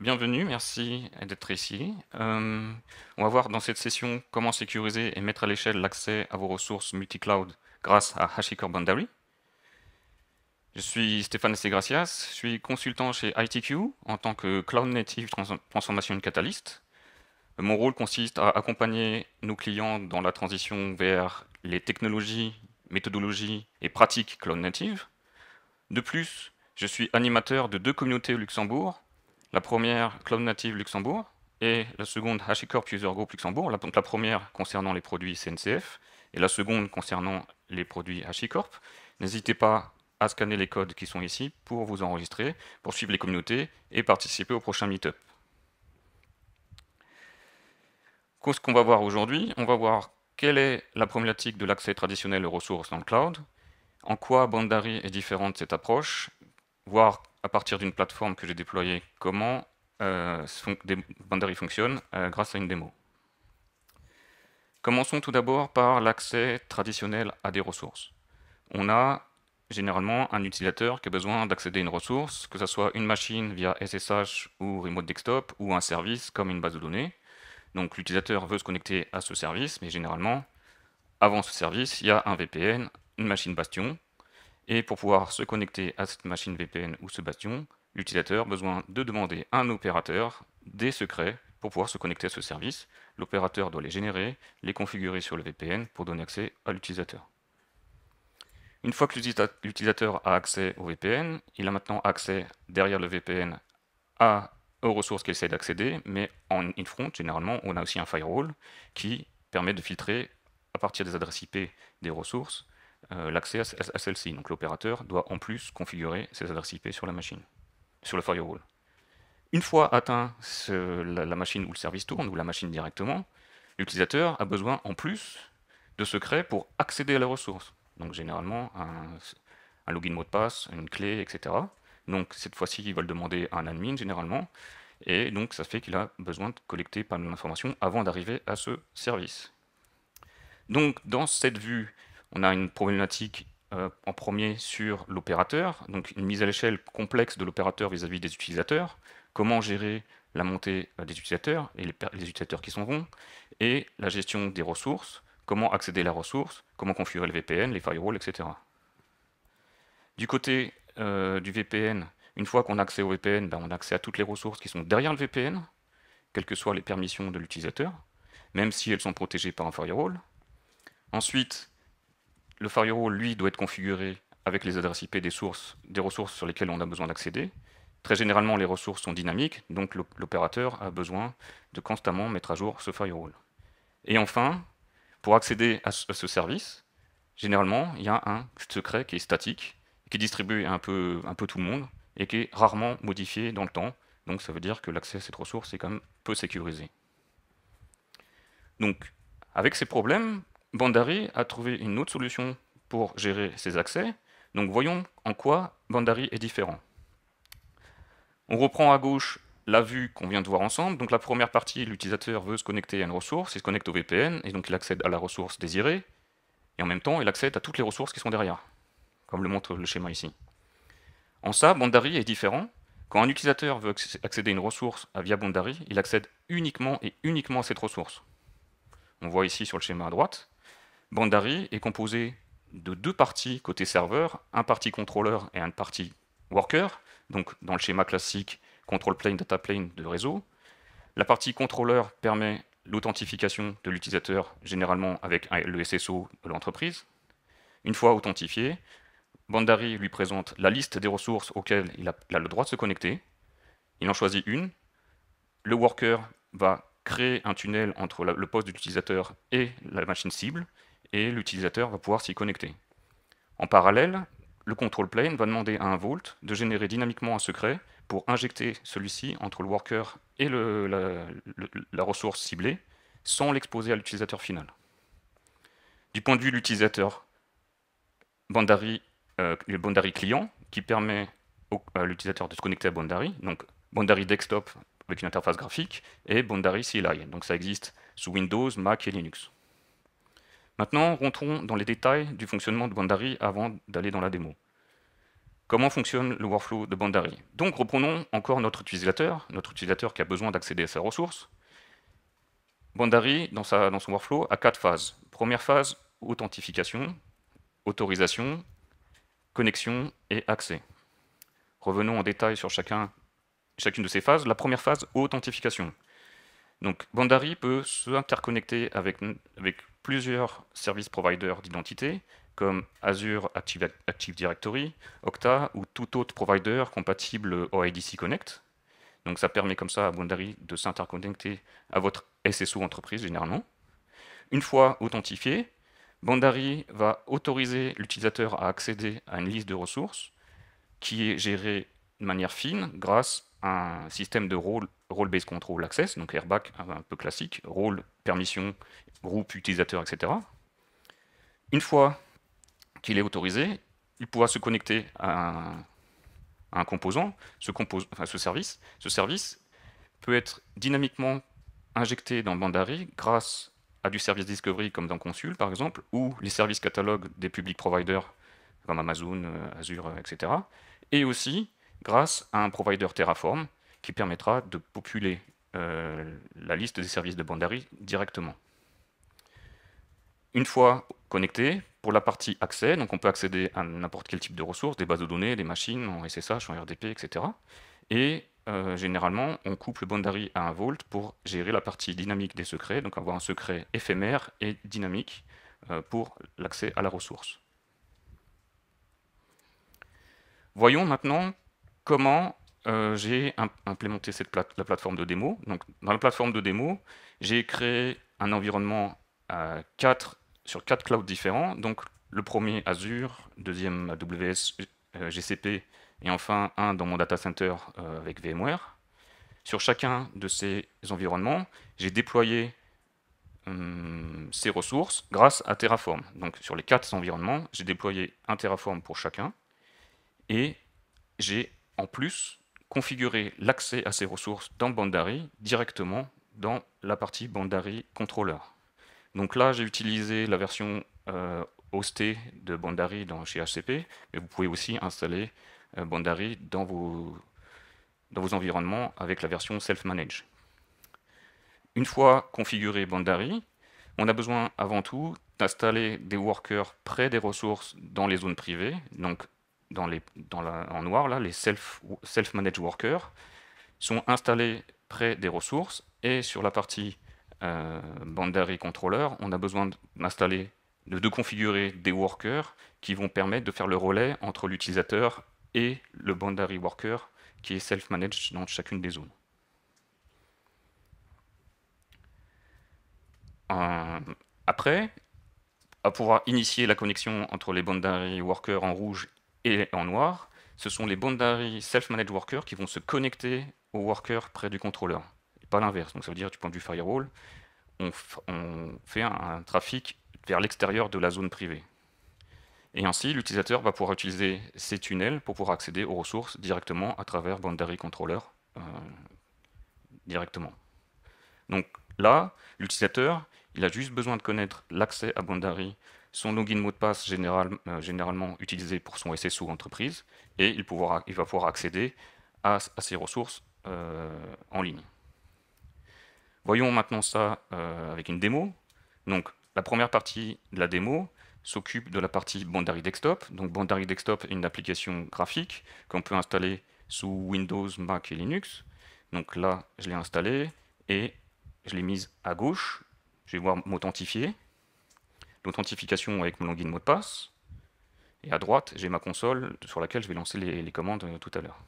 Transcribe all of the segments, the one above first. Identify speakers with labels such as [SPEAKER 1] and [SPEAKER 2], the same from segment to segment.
[SPEAKER 1] Bienvenue, merci d'être ici. Euh, on va voir dans cette session comment sécuriser et mettre à l'échelle l'accès à vos ressources multi-cloud grâce à HashiCorp Boundary. Je suis Stéphane Segracias, je suis consultant chez ITQ en tant que Cloud Native Transformation Catalyst. Mon rôle consiste à accompagner nos clients dans la transition vers les technologies, méthodologies et pratiques cloud native. De plus, je suis animateur de deux communautés au Luxembourg, la première, Cloud Native Luxembourg, et la seconde, HashiCorp User Group Luxembourg. La, donc la première concernant les produits CNCF, et la seconde concernant les produits HashiCorp. N'hésitez pas à scanner les codes qui sont ici pour vous enregistrer, pour suivre les communautés et participer au prochain meetup. Ce qu'on va voir aujourd'hui, on va voir quelle est la problématique de l'accès traditionnel aux ressources dans le cloud, en quoi Bandari est différente de cette approche voir à partir d'une plateforme que j'ai déployée comment euh, Boundary fonctionne euh, grâce à une démo. Commençons tout d'abord par l'accès traditionnel à des ressources. On a généralement un utilisateur qui a besoin d'accéder à une ressource, que ce soit une machine via SSH ou Remote Desktop, ou un service comme une base de données. Donc l'utilisateur veut se connecter à ce service, mais généralement, avant ce service, il y a un VPN, une machine bastion, et pour pouvoir se connecter à cette machine VPN ou ce bastion, l'utilisateur a besoin de demander à un opérateur des secrets pour pouvoir se connecter à ce service. L'opérateur doit les générer, les configurer sur le VPN pour donner accès à l'utilisateur. Une fois que l'utilisateur a accès au VPN, il a maintenant accès derrière le VPN à, aux ressources qu'il essaie d'accéder, mais en in-front, généralement, on a aussi un firewall qui permet de filtrer à partir des adresses IP des ressources euh, l'accès à, celle-ci. Donc l'opérateur doit en plus configurer ses adresses IP sur la machine, sur le firewall. Une fois atteint la, machine où le service tourne, ou la machine directement, l'utilisateur a besoin en plus de secrets pour accéder à la ressource. Donc généralement un, un login mot de passe, une clé, etc. Donc cette fois-ci, il va le demander à un admin généralement, et donc ça fait qu'il a besoin de collecter pas mal d'informations avant d'arriver à ce service. Donc dans cette vue, on a une problématique euh, en premier sur l'opérateur, donc une mise à l'échelle complexe de l'opérateur vis-à-vis des utilisateurs, comment gérer la montée euh, des utilisateurs et les, utilisateurs qui s'en vont, et la gestion des ressources, comment accéder à la ressource, comment configurer le VPN, les firewalls, etc. Du côté euh, du VPN, une fois qu'on a accès au VPN, ben, on a accès à toutes les ressources qui sont derrière le VPN, quelles que soient les permissions de l'utilisateur, même si elles sont protégées par un firewall. Ensuite, le firewall, lui, doit être configuré avec les adresses IP des sources, des ressources sur lesquelles on a besoin d'accéder. Très généralement, les ressources sont dynamiques, donc l'opérateur a besoin de constamment mettre à jour ce firewall. Et enfin, pour accéder à ce service, généralement, il y a un secret qui est statique, qui distribue un peu, un peu tout le monde, et qui est rarement modifié dans le temps. Donc ça veut dire que l'accès à cette ressource est quand même peu sécurisé. Donc, avec ces problèmes, Bandari a trouvé une autre solution pour gérer ses accès. Donc voyons en quoi Bandari est différent. On reprend à gauche la vue qu'on vient de voir ensemble. Donc la première partie, l'utilisateur veut se connecter à une ressource, il se connecte au VPN, et donc il accède à la ressource désirée, et en même temps, il accède à toutes les ressources qui sont derrière, comme le montre le schéma ici. En ça, BANDARI est différent. Quand un utilisateur veut accéder à une ressource via BANDARI, il accède uniquement et uniquement à cette ressource. On voit ici sur le schéma à droite. Bandari est composé de deux parties côté serveur, un parti contrôleur et un parti worker, donc dans le schéma classique control plane, data plane de réseau. La partie contrôleur permet l'authentification de l'utilisateur, généralement avec le SSO de l'entreprise. Une fois authentifié, Bandari lui présente la liste des ressources auxquelles il a, le droit de se connecter. Il en choisit une. Le worker va créer un tunnel entre le poste de l'utilisateur et la machine cible et l'utilisateur va pouvoir s'y connecter. En parallèle, le control plane va demander à un vault de générer dynamiquement un secret pour injecter celui-ci entre le worker et la, ressource ciblée sans l'exposer à l'utilisateur final. Du point de vue de l'utilisateur, Bandari, euh, le Bandari client qui permet à l'utilisateur de se connecter à Boundary. donc Boundary desktop avec une interface graphique et Boundary CLI. Donc ça existe sous Windows, Mac et Linux. Maintenant, rentrons dans les détails du fonctionnement de Bandari avant d'aller dans la démo. Comment fonctionne le workflow de Bandari Donc, reprenons encore notre utilisateur, notre utilisateur qui a besoin d'accéder à sa ressource. Bandari, dans, son workflow, a quatre phases. Première phase, authentification, autorisation, connexion et accès. Revenons en détail sur chacune de ces phases. La première phase, authentification. Donc Bandari peut s'interconnecter avec, avec plusieurs services providers d'identité, comme Azure Active, Directory, Okta ou tout autre provider compatible OIDC Connect. Donc ça permet comme ça à Boundary de s'interconnecter à votre SSO entreprise généralement. Une fois authentifié, Boundary va autoriser l'utilisateur à accéder à une liste de ressources qui est gérée de manière fine grâce à un système de role-based control access, donc airbag un peu classique, rôle Permission, groupe, utilisateur, etc. Une fois qu'il est autorisé, il pourra se connecter à un, composant, ce, ce, service. Ce service peut être dynamiquement injecté dans Bandari grâce à du service discovery comme dans Consul, par exemple, ou les services catalogues des public providers comme Amazon, euh, Azure, euh, etc. Et aussi grâce à un provider Terraform qui permettra de populer euh, la liste des services de Bandari directement. Une fois connecté, pour la partie accès, donc on peut accéder à n'importe quel type de ressources, des bases de données, des machines, en SSH, en RDP, etc. Et euh, généralement, on coupe le Bandari à un Vault pour gérer la partie dynamique des secrets, donc avoir un secret éphémère et dynamique euh, pour l'accès à la ressource. Voyons maintenant comment euh, j'ai implémenté la plateforme de démo. Donc, dans la plateforme de démo, j'ai créé un environnement sur quatre clouds différents. Donc, le premier Azure, deuxième AWS, euh, GCP, et enfin un dans mon data center euh, avec VMware. Sur chacun de ces environnements, j'ai déployé hum, ces ressources grâce à Terraform. Donc sur les quatre environnements, j'ai déployé un Terraform pour chacun et j'ai en plus configurer l'accès à ces ressources dans Bandari directement dans la partie Bandari Controller. Donc là, j'ai utilisé la version euh, hostée de Bandari dans, chez HCP, mais vous pouvez aussi installer euh, Bandari dans vos, dans vos environnements avec la version self-manage. Une fois configuré Bandari, on a besoin avant tout d'installer des workers près des ressources dans les zones privées, donc les, dans la, en noir, là, les self-managed workers, sont installés près des ressources et sur la partie bandary euh, Boundary Controller, on a besoin d'installer, de, configurer des workers qui vont permettre de faire le relais entre l'utilisateur et le Boundary Worker qui est self-managed dans chacune des zones. Euh, après, à pouvoir initier la connexion entre les Boundary Workers en rouge et en noir, ce sont les boundary self-managed workers qui vont se connecter au worker près du contrôleur, et pas l'inverse. Donc ça veut dire du point de vue firewall, on, fait un, trafic vers l'extérieur de la zone privée. Et ainsi, l'utilisateur va pouvoir utiliser ces tunnels pour pouvoir accéder aux ressources directement à travers Boundary Controller. Euh, directement. Donc là, l'utilisateur, il a juste besoin de connaître l'accès à Boundary son login mot de passe euh, généralement utilisé pour son SSO entreprise, et il, va pouvoir accéder à, à ses ressources euh, en ligne. Voyons maintenant ça euh, avec une démo. Donc, la première partie de la démo s'occupe de la partie Bandari Desktop. Donc, Boundary Desktop est une application graphique qu'on peut installer sous Windows, Mac et Linux. Donc là, je l'ai installé et je l'ai mise à gauche. Je vais voir m'authentifier l'authentification avec mon login mot de passe. Et à droite, j'ai ma console sur laquelle je vais lancer les, commandes euh, tout à l'heure.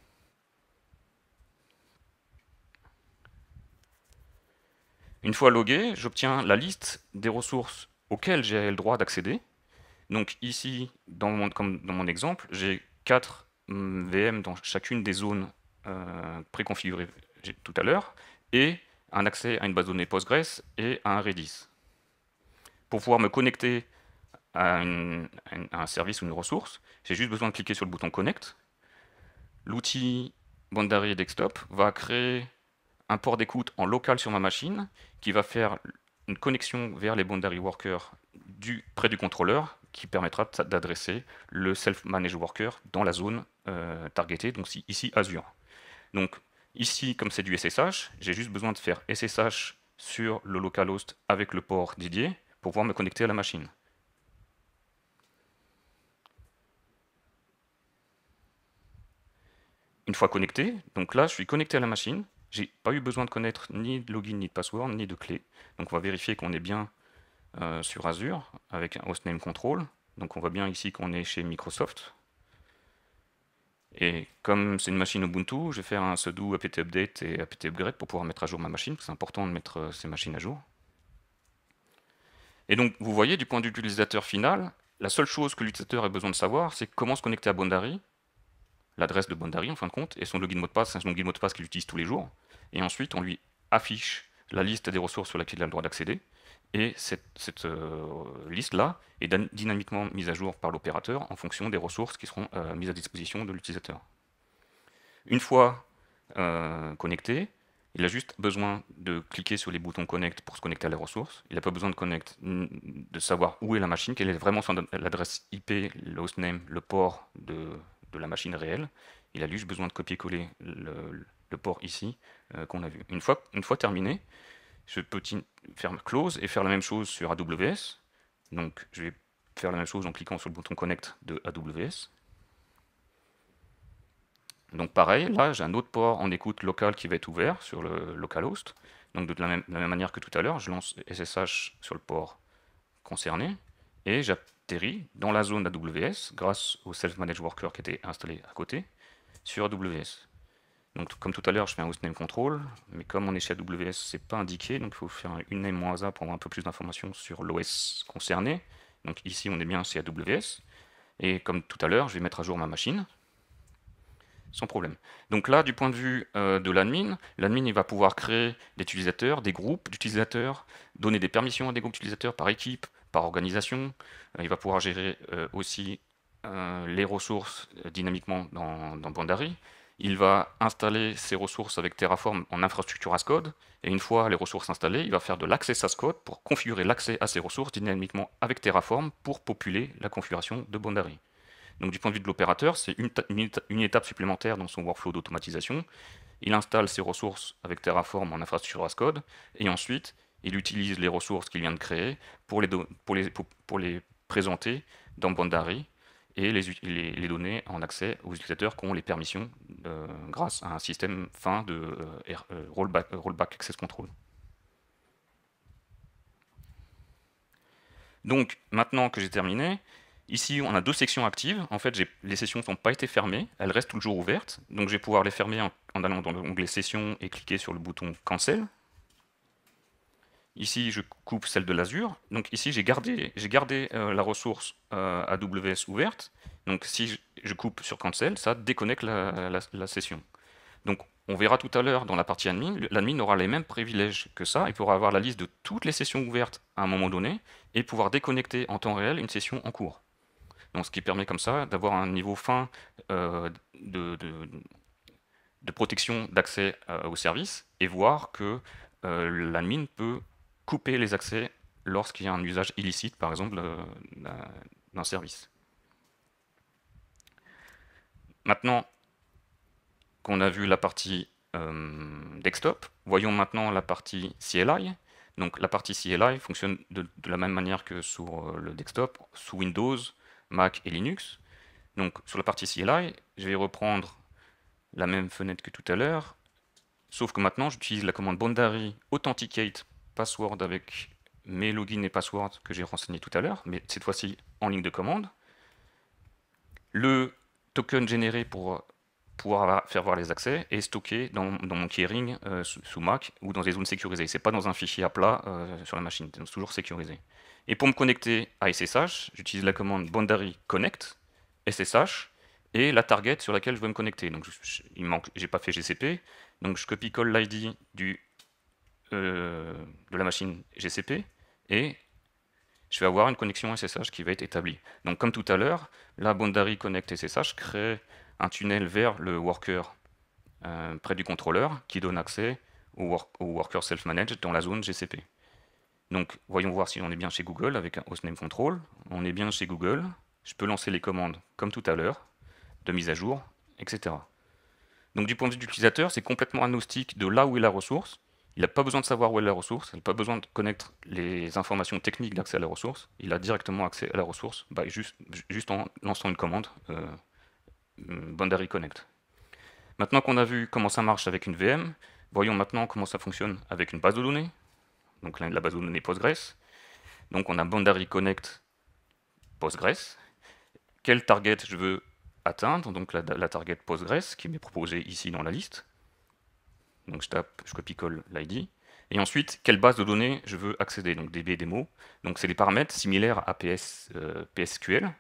[SPEAKER 1] Une fois logué, j'obtiens la liste des ressources auxquelles j'ai le droit d'accéder. Donc ici, dans mon, comme dans mon exemple, j'ai 4 hum, VM dans chacune des zones euh, préconfigurées tout à l'heure, et un accès à une base de données Postgres et à un Redis pour pouvoir me connecter à, un service ou une ressource, j'ai juste besoin de cliquer sur le bouton Connect. L'outil Boundary Desktop va créer un port d'écoute en local sur ma machine qui va faire une connexion vers les Boundary Workers du, près du contrôleur qui permettra d'adresser le Self-Managed Worker dans la zone euh, targetée, donc ici Azure. Donc ici, comme c'est du SSH, j'ai juste besoin de faire SSH sur le localhost avec le port dédié pour pouvoir me connecter à la machine. Une fois connecté, donc là, je suis connecté à la machine. je n'ai pas eu besoin de connaître ni de login, ni de password, ni de clé. Donc on va vérifier qu'on est bien euh, sur Azure avec un hostname control. Donc on voit bien ici qu'on est chez Microsoft. Et comme c'est une machine Ubuntu, je vais faire un sudo apt-update et apt-upgrade pour pouvoir mettre à jour ma machine. C'est important de mettre euh, ces machines à jour. Et donc, vous voyez, du point de vue de l'utilisateur final, la seule chose que l'utilisateur a besoin de savoir, c'est comment se connecter à Bondari, l'adresse de Bondari en fin de compte, et son login mot de passe, c'est un login mot de passe qu'il utilise tous les jours. Et ensuite, on lui affiche la liste des ressources sur laquelle il a le droit d'accéder. Et cette, euh, liste-là est dynamiquement mise à jour par l'opérateur en fonction des ressources qui seront euh, mises à disposition de l'utilisateur. Une fois euh, connecté, il a juste besoin de cliquer sur les boutons connect pour se connecter à la ressource. Il n'a pas besoin de connect, de savoir où est la machine, quelle est vraiment l'adresse IP, le hostname, le port de, la machine réelle. Il a juste besoin de copier-coller le, port ici euh, qu'on a vu. Une fois, une fois terminé, je peux faire close et faire la même chose sur AWS. Donc je vais faire la même chose en cliquant sur le bouton connect de AWS. Donc pareil, là j'ai un autre port en écoute local qui va être ouvert sur le localhost. Donc de la même, manière que tout à l'heure, je lance SSH sur le port concerné et j'atterris dans la zone AWS grâce au self-managed worker qui était installé à côté sur AWS. Donc comme tout à l'heure, je fais un hostname control, mais comme on est chez AWS, c'est pas indiqué, donc il faut faire un name-a pour avoir un peu plus d'informations sur l'OS concerné. Donc ici, on est bien chez AWS. Et comme tout à l'heure, je vais mettre à jour ma machine, sans problème. Donc là, du point de vue euh, de l'admin, l'admin va pouvoir créer des utilisateurs, des groupes d'utilisateurs, donner des permissions à des groupes d'utilisateurs par équipe, par organisation. Euh, il va pouvoir gérer euh, aussi les ressources dynamiquement dans, dans, Bandari. Il va installer ses ressources avec Terraform en infrastructure as code. Et une fois les ressources installées, il va faire de l'accès as code pour configurer l'accès à ces ressources dynamiquement avec Terraform pour populer la configuration de Bandari du point de vue de l'opérateur, c'est une, étape supplémentaire dans son workflow d'automatisation. Il installe ses ressources avec Terraform en infrastructure as code, et ensuite, il utilise les ressources qu'il vient de créer pour les, présenter dans Bandari et les, les, donner en accès aux utilisateurs qui ont les permissions euh, grâce à un système fin de euh, euh, rollback, rollback access control. Donc, maintenant que j'ai terminé, Ici, on a deux sections actives. En fait, les sessions n'ont pas été fermées, elles restent toujours ouvertes. Donc, je vais pouvoir les fermer en, allant dans l'onglet Sessions et cliquer sur le bouton Cancel. Ici, je coupe celle de l'Azure. Donc ici, j'ai gardé, euh, la ressource euh, AWS ouverte. Donc si je, coupe sur Cancel, ça déconnecte la session. Donc on verra tout à l'heure dans la partie admin, l'admin aura les mêmes privilèges que ça. Il pourra avoir la liste de toutes les sessions ouvertes à un moment donné et pouvoir déconnecter en temps réel une session en cours ce qui permet comme ça d'avoir un niveau fin euh, de, de, protection d'accès euh, au service et voir que euh, l'admin peut couper les accès lorsqu'il y a un usage illicite, par exemple, d'un service. Maintenant qu'on a vu la partie desktop, voyons maintenant la partie CLI. Donc la partie CLI fonctionne de la même manière que sur le desktop. Sous Windows, Mac et Linux. Donc sur la partie CLI, je vais reprendre la même fenêtre que tout à l'heure, sauf que maintenant j'utilise la commande boundary authenticate password avec mes logins et passwords que j'ai renseigné tout à l'heure, mais cette fois-ci en ligne de commande. Le token généré pour pouvoir faire voir les accès est stocké dans, mon keyring euh, sous Mac ou dans des zones sécurisées. Ce n'est pas dans un fichier à plat euh, sur la machine, c'est toujours sécurisé. Et pour me connecter à SSH, j'utilise la commande boundary connect SSH et la target sur laquelle je veux me connecter. Donc je, n'ai il manque, j'ai pas fait GCP, donc je copie-colle l'ID euh, de la machine GCP et je vais avoir une connexion SSH qui va être établie. Donc comme tout à l'heure, la boundary connect SSH crée un tunnel vers le worker euh, près du contrôleur qui donne accès au worker self-managed dans la zone GCP. Donc, voyons voir si on est bien chez Google avec un hostname control. On est bien chez Google. Je peux lancer les commandes comme tout à l'heure, de mise à jour, etc. Donc, du point de vue de l'utilisateur, c'est complètement agnostique de là où est la ressource. Il n'a pas besoin de savoir où est la ressource, il n'a pas besoin de connaître les informations techniques d'accès à la ressource. Il a directement accès à la ressource juste, en lançant une commande euh, mm, Boundary Connect. Maintenant qu'on a vu comment ça marche avec une VM, voyons maintenant comment ça fonctionne avec une base de données, donc la base de données Postgres. Donc on a Boundary Connect Postgres. Quel target je veux atteindre Donc la, target Postgres qui m'est proposée ici dans la liste. Donc je tape, je copie-colle l'ID. Et ensuite, quelle base de données je veux accéder Donc DB démo. Donc c'est des paramètres similaires à PS, euh, PSQL.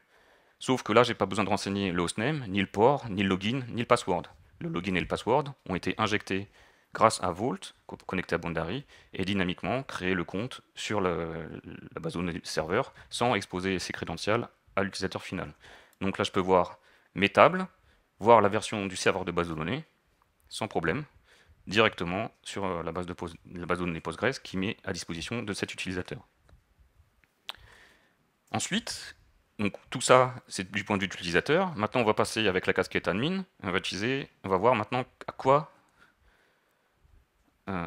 [SPEAKER 1] Sauf que là, j'ai pas besoin de renseigner le hostname, ni le port, ni le login, ni le password. Le login et le password ont été injectés grâce à Vault, connecté à Boundary, et dynamiquement créer le compte sur la base de du serveur sans exposer ses crédentials à l'utilisateur final. Donc là, je peux voir mes tables, voir la version du serveur de base de données, sans problème, directement sur euh, la base de, la base de données Postgres qui met à disposition de cet utilisateur. Ensuite, donc tout ça, c'est du point de vue de l'utilisateur. Maintenant, on va passer avec la casquette admin. On va utiliser, on va voir maintenant à quoi euh,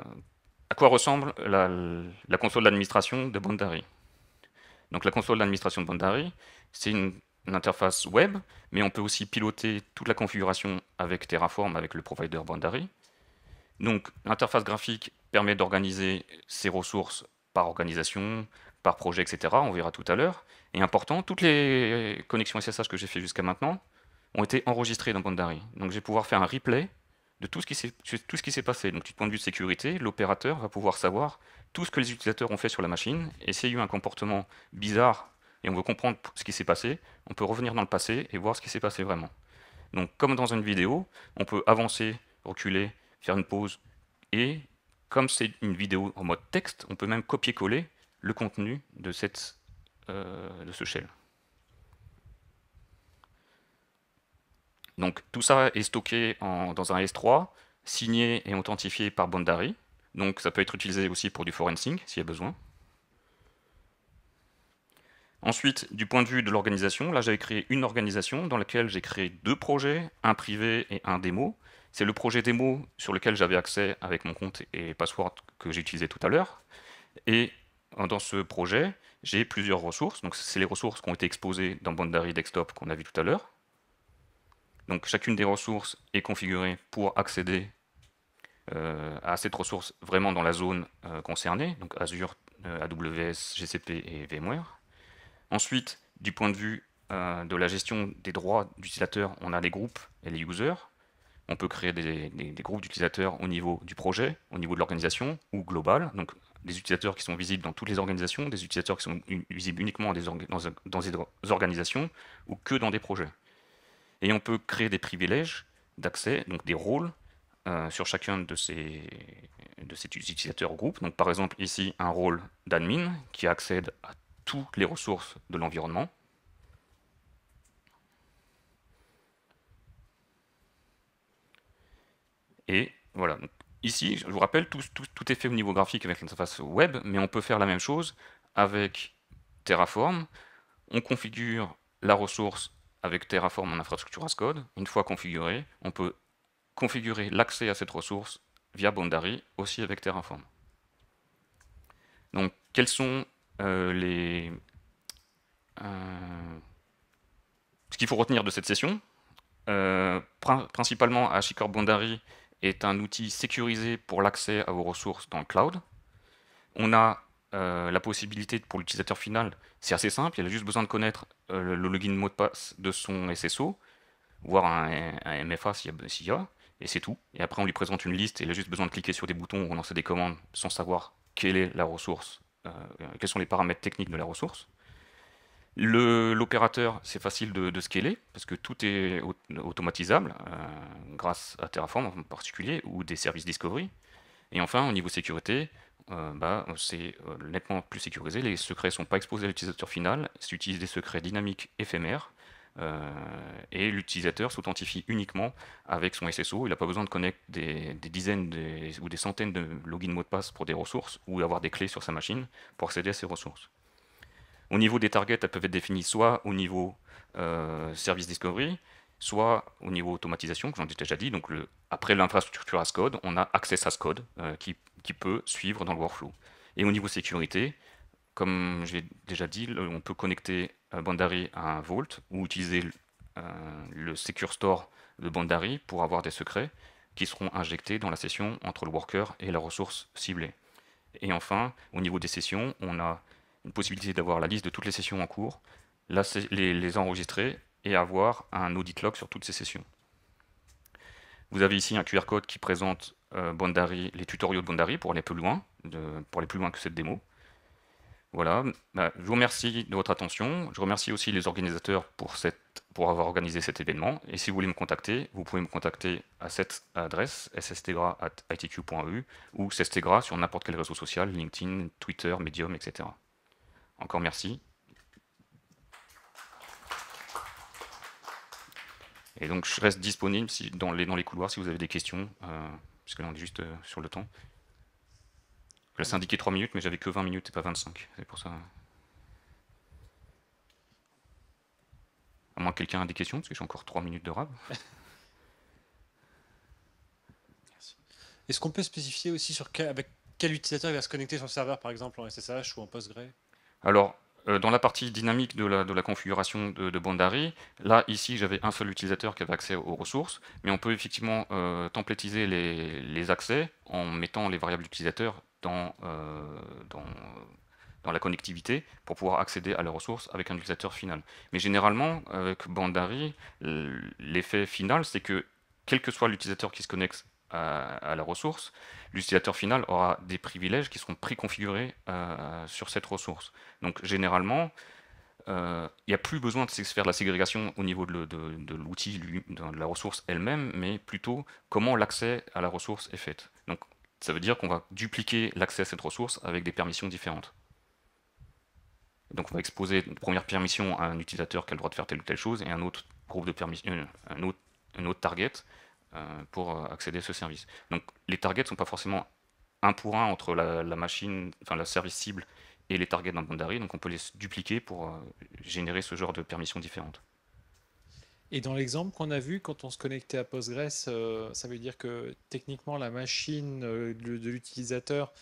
[SPEAKER 1] à quoi ressemble la, console d'administration de Bandari. Donc la console d'administration de Bandari, c'est une, interface web, mais on peut aussi piloter toute la configuration avec Terraform, avec le provider Bandari. Donc l'interface graphique permet d'organiser ses ressources par organisation, par projet, etc. On verra tout à l'heure. Et important, toutes les connexions SSH que j'ai fait jusqu'à maintenant ont été enregistrées dans Bandari. Donc je vais pouvoir faire un replay de tout ce qui s'est passé. Donc du point de vue de sécurité, l'opérateur va pouvoir savoir tout ce que les utilisateurs ont fait sur la machine, et s'il y a eu un comportement bizarre et on veut comprendre ce qui s'est passé, on peut revenir dans le passé et voir ce qui s'est passé vraiment. Donc comme dans une vidéo, on peut avancer, reculer, faire une pause, et comme c'est une vidéo en mode texte, on peut même copier-coller le contenu de, cette, euh, de ce shell. Donc tout ça est stocké dans un S3, signé et authentifié par Bondari. Donc ça peut être utilisé aussi pour du forensing s'il y a besoin. Ensuite, du point de vue de l'organisation, là j'avais créé une organisation dans laquelle j'ai créé deux projets, un privé et un démo. C'est le projet démo sur lequel j'avais accès avec mon compte et password que j'ai utilisé tout à l'heure. Et euh, dans ce projet, j'ai plusieurs ressources. Donc c'est les ressources qui ont été exposées dans Bandari Desktop qu'on a vu tout à l'heure. Donc chacune des ressources est configurée pour accéder euh, à cette ressource vraiment dans la zone euh, concernée, donc Azure, euh, AWS, GCP et VMware. Ensuite, du point de vue de la gestion des droits d'utilisateurs, on a les groupes et les users. On peut créer des, groupes d'utilisateurs au niveau du projet, au niveau de l'organisation ou global, donc des utilisateurs qui sont visibles dans toutes les organisations, des utilisateurs qui sont visibles uniquement dans des organisations ou que dans des projets. Et on peut créer des privilèges d'accès, donc des rôles, euh, sur chacun de ces, de ces utilisateurs groupes. Donc par exemple ici, un rôle d'admin qui accède à toutes les ressources de l'environnement. Et voilà, ici, je vous rappelle, tout, tout est fait au niveau graphique avec l'interface web, mais on peut faire la même chose avec Terraform. On configure la ressource avec Terraform en infrastructure as code, une fois configuré, on peut configurer l'accès à cette ressource via Bondari aussi avec Terraform. Donc, quels sont euh, les... Euh, ce qu'il faut retenir de cette session euh, Principalement, HashiCorp Boundary est un outil sécurisé pour l'accès à vos ressources dans le cloud. On a euh, la possibilité pour l'utilisateur final, c'est assez simple, il a juste besoin de connaître euh, le login mot de passe de son SSO, voire un, MFA s'il y, a, et c'est tout. Et après, on lui présente une liste, et il a juste besoin de cliquer sur des boutons ou lancer des commandes sans savoir quelle est la ressource, euh, quels sont les paramètres techniques de la ressource. L'opérateur, c'est facile de, scaler, parce que tout est automatisable, grâce à Terraform en particulier, ou des services Discovery. Et enfin, au niveau sécurité, euh, bah, c'est euh, nettement plus sécurisé. Les secrets ne sont pas exposés à l'utilisateur final. Ils des secrets dynamiques éphémères. Euh, et l'utilisateur s'authentifie uniquement avec son SSO. Il n'a pas besoin de connecter des, dizaines ou des centaines de logins mots de passe pour des ressources ou avoir des clés sur sa machine pour accéder à ces ressources. Au niveau des targets, elles peuvent être définies soit au niveau service discovery, soit au niveau automatisation, que j'en ai déjà dit, donc après l'infrastructure as code, on a Access ASCODE code euh, qui, peut suivre dans le workflow. Et au niveau sécurité, comme j'ai déjà dit, on peut connecter euh, Bandari à un Vault ou utiliser euh, le Secure Store de Bandari pour avoir des secrets qui seront injectés dans la session entre le worker et la ressource ciblée. Et enfin, au niveau des sessions, on a une possibilité d'avoir la liste de toutes les sessions en cours, les enregistrer et avoir un audit log sur toutes ces sessions. Vous avez ici un QR code qui présente euh, les tutoriels de Bondari pour aller plus loin, pour aller plus loin que cette démo. Voilà, bah, je vous remercie de votre attention. Je remercie aussi les organisateurs pour, cette, pour, avoir organisé cet événement. Et si vous voulez me contacter, vous pouvez me contacter à cette adresse, sstgra.itq.eu, ou sstgra sur n'importe quel réseau social, LinkedIn, Twitter, Medium, etc. Encore merci Et donc, je reste disponible dans, les, dans les couloirs si vous avez des questions, euh, parce que là, on est juste euh, sur le temps. Là, c'est indiqué 3 minutes, mais j'avais que 20 minutes et pas 25. C'est pour ça. À moins que quelqu'un a des questions, parce que j'ai encore 3 minutes de rab. Est-ce qu'on peut spécifier aussi sur avec quel utilisateur il va se connecter sur le serveur, par exemple en SSH ou en PostgreSQL alors, euh, dans la partie dynamique de la, configuration de, Bandari, là, ici, j'avais un seul utilisateur qui avait accès aux ressources, mais on peut effectivement euh, templétiser les, accès en mettant les variables utilisateurs euh, dans, dans, la connectivité pour pouvoir accéder à la ressource avec un utilisateur final. Mais généralement, avec Bandari, l'effet final, c'est que quel que soit l'utilisateur qui se connecte à, la ressource, l'utilisateur final aura des privilèges qui seront préconfigurés euh, sur cette ressource. Donc généralement, euh, il n'y a plus besoin de faire de la ségrégation au niveau de, l'outil, de la ressource elle-même, mais plutôt comment l'accès à la ressource est fait. Donc ça veut dire qu'on va dupliquer l'accès à cette ressource avec des permissions différentes. Donc on va exposer une première permission à un utilisateur qui a le droit de faire telle ou telle chose, et un autre groupe de permission, euh, un autre target euh, pour euh, accéder à ce service. Donc les targets ne sont pas forcément un pour un entre la, machine, enfin la service cible et les targets dans Boundary, donc on peut les dupliquer pour euh, générer ce genre de permissions différentes. Et dans l'exemple qu'on a vu, quand on se connectait à Postgres, ça veut dire que techniquement la machine de, l'utilisateur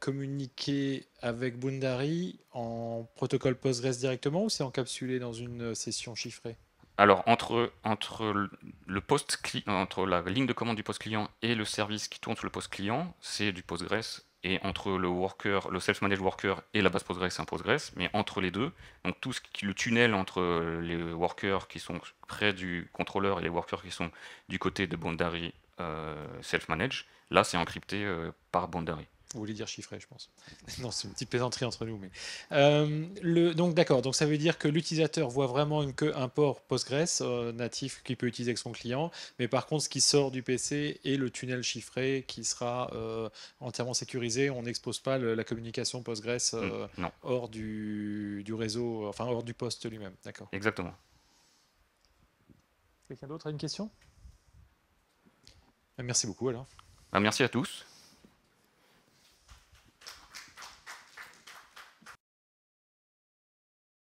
[SPEAKER 1] communiquait avec Boundary en protocole Postgres directement ou c'est encapsulé dans une session chiffrée alors, entre, entre, le post entre la ligne de commande du post client et le service qui tourne sur le post client, c'est du Postgres. Et entre le worker, le self-managed worker et la base Postgres, c'est un Postgres. Mais entre les deux, donc tout ce qui, le tunnel entre les workers qui sont près du contrôleur et les workers qui sont du côté de Boundary euh, self-managed, là, c'est encrypté euh, par Boundary. Vous voulez dire chiffré, je pense. non, c'est une petite plaisanterie entre nous. Mais... Euh, le, donc d'accord, donc ça veut dire que l'utilisateur voit vraiment une, un port Postgres euh, natif qu'il peut utiliser avec son client, mais par contre ce qui sort du PC est le tunnel chiffré qui sera euh, entièrement sécurisé. On n'expose pas la communication Postgres mm, hors du, du, réseau, enfin hors du poste lui-même. D'accord. Exactement. Quelqu'un d'autre a une question ah, Merci beaucoup alors. Ah, merci à tous.